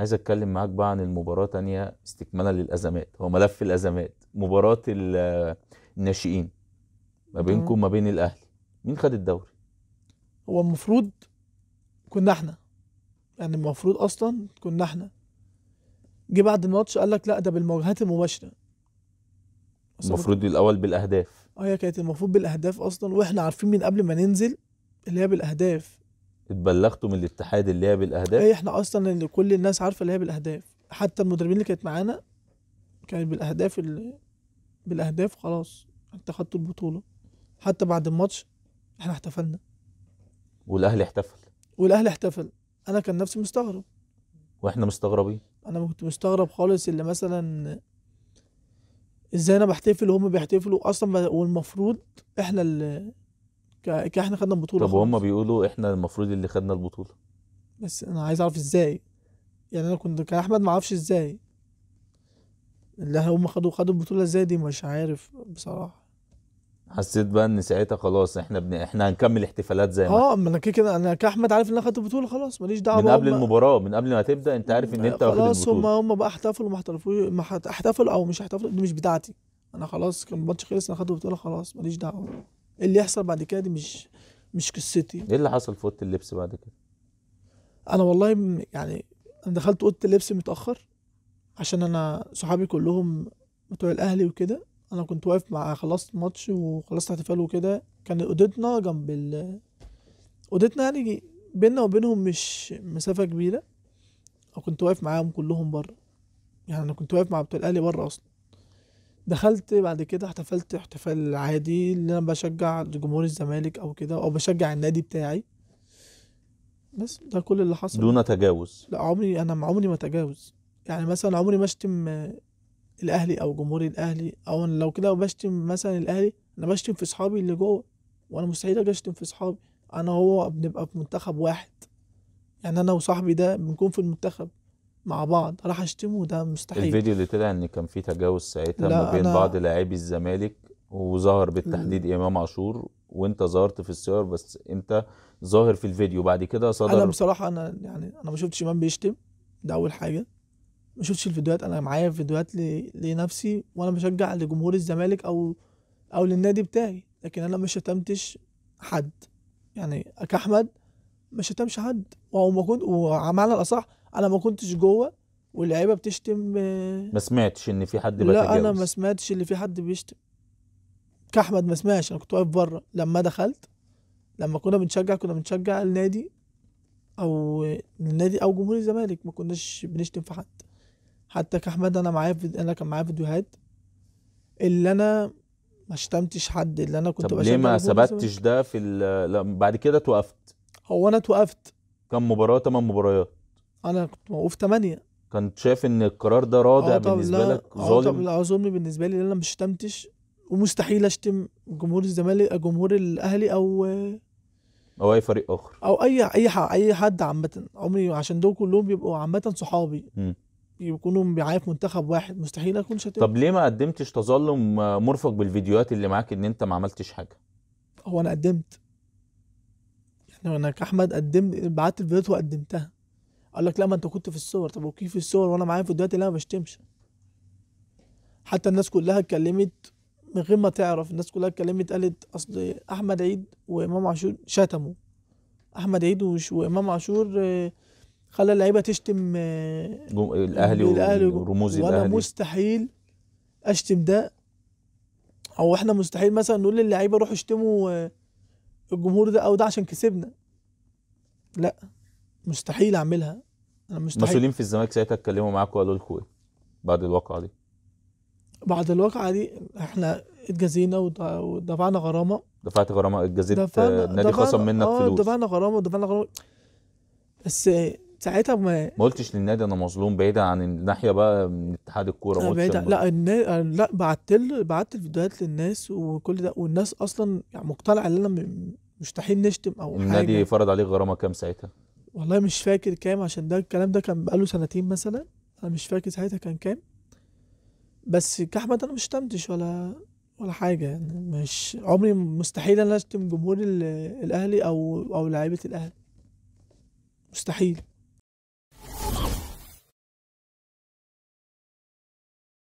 عايز اتكلم معاك بقى عن المباراه تانية استكمالا للازمات هو ملف الازمات مباراه الناشئين ما بينكم وما بين الاهلي مين خد الدوري هو المفروض كنا احنا يعني المفروض اصلا كنا احنا جه بعد الماتش قال لك لا ده بالمواجهات المباشره المفروض الاول بالاهداف اه هي كانت المفروض بالاهداف اصلا واحنا عارفين من قبل ما ننزل اللي هي بالاهداف اتبلغتوا من الاتحاد اللي هي بالاهداف ايه احنا اصلا ان كل الناس عارفه اللي هي بالاهداف حتى المدربين اللي كانت معانا كانت بالاهداف اللي بالاهداف خلاص انت خدت البطوله حتى بعد الماتش احنا احتفلنا والاهلي احتفل والاهلي احتفل انا كان نفسي مستغرب واحنا مستغربين انا كنت مستغرب خالص اللي مثلا ازاي انا بحتفل وهم بيحتفلوا اصلا والمفروض احنا اللي كا احنا خدنا البطوله طب وهم بيقولوا احنا المفروض اللي خدنا البطوله بس انا عايز اعرف ازاي يعني انا كنت كاحمد ما اعرفش ازاي اللي هم خدوا خدوا البطوله ازاي دي مش عارف بصراحه حسيت بقى ان ساعتها خلاص احنا بن... احنا هنكمل احتفالات زي ما اه ما انا كده انا كاحمد عارف ان انا خدت البطوله خلاص ماليش دعوه من قبل هم... المباراه من قبل ما تبدا انت عارف ان انت واخد البطوله خلاص هم هم بقى احتفلوا ما احتفلوش ما احتفلوا او مش احتفلوا دي مش بتاعتي انا خلاص كان الماتش خلص انا خدت البطوله خلاص ماليش دعوه اللي يحصل بعد كده دي مش مش قصتي ايه اللي حصل في اوضه اللبس بعد كده انا والله يعني انا دخلت اوضه اللبس متاخر عشان انا صحابي كلهم بتوع الاهلي وكده انا كنت واقف مع خلصت ماتش وخلصت احتفال وكده كان اوضتنا جنب ال اوضتنا يعني بينا وبينهم مش مسافه كبيره وكنت واقف معاهم كلهم بره يعني انا كنت واقف مع بتوع الاهلي بره اصلا دخلت بعد كده احتفلت احتفال عادي اللي انا بشجع جمهور الزمالك او كده او بشجع النادي بتاعي بس ده كل اللي حصل دون تجاوز لا عمري انا عمري ما اتجاوز يعني مثلا عمري ما اشتم آه، الاهلي او جمهور الاهلي او لو كده بشتم مثلا الاهلي انا بشتم في اصحابي اللي جوه وانا مستحيل اجي اشتم في اصحابي انا وهو بنبقى في منتخب واحد يعني انا وصاحبي ده بنكون في المنتخب مع بعض راح اشتمه ده مستحيل الفيديو اللي طلع ان كان في تجاوز ساعتها ما بين بعض لاعبي الزمالك وظهر بالتحديد م. امام عاشور وانت ظهرت في الصور بس انت ظاهر في الفيديو بعد كده صدر انا بصراحه انا يعني انا ما شفتش امام بيشتم ده اول حاجه ما شفتش الفيديوهات انا معايا فيديوهات ل... لنفسي وانا بشجع لجمهور الزمالك او او للنادي بتاعي لكن انا ما شتمتش حد يعني كاحمد ما شتمش حد وما كنت وعمل الاصح انا ما كنتش جوه واللعيبه بتشتم آه، ما سمعتش ان في حد بيتجاوز لا انا ما سمعتش ان في حد بيشتم كاحمد ما سمعش انا كنت واقف بره لما دخلت لما كنا بنشجع كنا بنشجع النادي او النادي او جمهور الزمالك ما كناش بنشتم في حد حتى كاحمد انا معايا في... انا كان معايا فيديوهات اللي انا ما شتمتش حد اللي انا كنت طب ليه ما ثبتتش ده في بعد كده توقفت هو انا توقفت كم مباراه 8 مباريات انا كنت موقوف 8 كنت شايف ان القرار ده رادع آه، بالنسبه لا. لك آه، ظالم لا ظلم بالنسبه لي ان انا ما شتمتش ومستحيل اشتم جمهور الزمالك جمهور الاهلي او او اي فريق اخر او اي اي اي حد عامه عمري عشان دول كلهم بيبقوا عامه صحابي م. يكونوا معايا في منتخب واحد مستحيل اكون شتمت طب ليه ما قدمتش تظلم مرفق بالفيديوهات اللي معاك ان انت ما عملتش حاجه هو انا قدمت يعني انا كاحمد قدمت بعت الفيديوهات وقدمتها قال لك لا ما انت كنت في الصور طب وكيف في الصور وانا معايا فيديوهات اللي انا ما بشتمش حتى الناس كلها اتكلمت من غير ما تعرف الناس كلها اتكلمت قالت اصل احمد عيد وامام عاشور شتموا احمد عيد وامام عاشور آه، خلى اللعيبه تشتم آه، الاهلي الاهلي ورموز الاهلي وانا مستحيل اشتم ده او احنا مستحيل مثلا نقول للعيبه روحوا اشتموا آه، الجمهور ده او ده عشان كسبنا لا مستحيل اعملها انا مستحيل المسؤولين في الزمالك ساعتها اتكلموا معاكم وقالوا لكم ايه بعد الواقعه دي بعد الواقعه دي احنا اتجزينا ودفعنا غرامه دفعت غرامه اتجازيت النادي آه، خصم منك آه فلوس دفعنا غرامه ودفعنا غرامه بس ساعتها ما ما قلتش للنادي انا مظلوم بعيدا عن الناحيه بقى من اتحاد الكوره آه، بعيدا لا النا... لا بعت بعت الفيديوهات للناس وكل ده والناس اصلا يعني مقتنعه ان انا مستحيل نشتم او النادي حاجه النادي فرض عليك غرامه كام ساعتها؟ والله مش فاكر كام عشان ده الكلام ده كان بقاله سنتين مثلا انا مش فاكر ساعتها كان كام بس كأحمد انا مش تمتش ولا ولا حاجه يعني مش عمري مستحيل انا اشتم جمهور الاهلي او او لعيبه الاهلي مستحيل